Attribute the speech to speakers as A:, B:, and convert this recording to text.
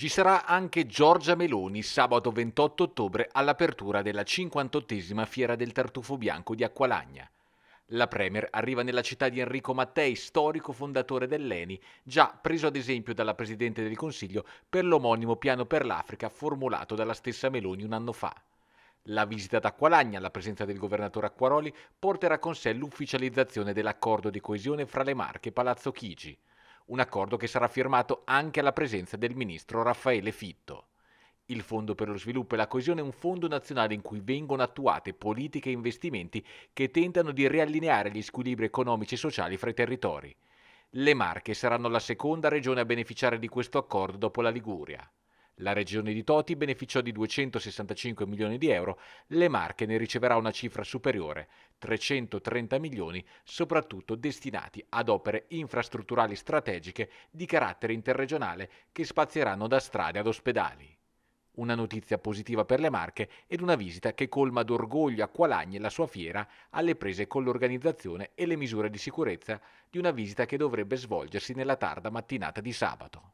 A: Ci sarà anche Giorgia Meloni sabato 28 ottobre all'apertura della 58esima Fiera del Tartufo Bianco di Acqualagna. La Premier arriva nella città di Enrico Mattei, storico fondatore dell'ENI, già preso ad esempio dalla Presidente del Consiglio per l'omonimo piano per l'Africa formulato dalla stessa Meloni un anno fa. La visita ad Acqualagna, alla presenza del governatore Acquaroli, porterà con sé l'ufficializzazione dell'accordo di coesione fra le Marche e Palazzo Chigi un accordo che sarà firmato anche alla presenza del ministro Raffaele Fitto. Il Fondo per lo sviluppo e la coesione è un fondo nazionale in cui vengono attuate politiche e investimenti che tentano di riallineare gli squilibri economici e sociali fra i territori. Le Marche saranno la seconda regione a beneficiare di questo accordo dopo la Liguria. La regione di Toti beneficiò di 265 milioni di euro, le Marche ne riceverà una cifra superiore, 330 milioni, soprattutto destinati ad opere infrastrutturali strategiche di carattere interregionale che spazieranno da strade ad ospedali. Una notizia positiva per le Marche ed una visita che colma d'orgoglio a Qualagni la sua fiera alle prese con l'organizzazione e le misure di sicurezza di una visita che dovrebbe svolgersi nella tarda mattinata di sabato.